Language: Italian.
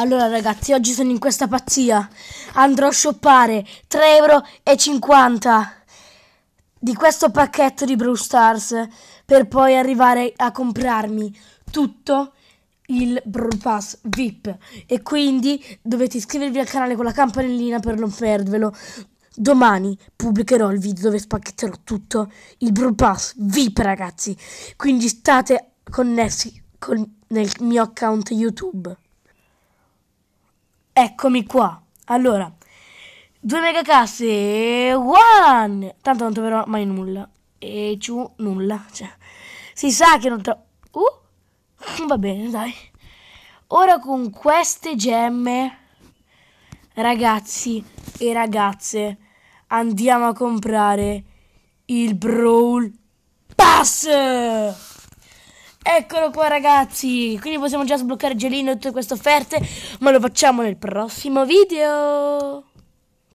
Allora ragazzi, oggi sono in questa pazzia. Andrò a shoppare 3,50€ di questo pacchetto di Brew Stars per poi arrivare a comprarmi tutto il Brew Pass VIP. E quindi dovete iscrivervi al canale con la campanellina per non perdervelo. Domani pubblicherò il video dove spacchetterò tutto il Brew Pass VIP ragazzi. Quindi state connessi con, nel mio account YouTube. Eccomi qua. Allora, due megacasse. One! Tanto non troverò mai nulla. E ciù, nulla. Cioè, si sa che non trovo... Uh! Va bene, dai. Ora con queste gemme, ragazzi e ragazze, andiamo a comprare il Brawl Pass! Eccolo qua ragazzi, quindi possiamo già sbloccare Gelino e tutte queste offerte, ma lo facciamo nel prossimo video.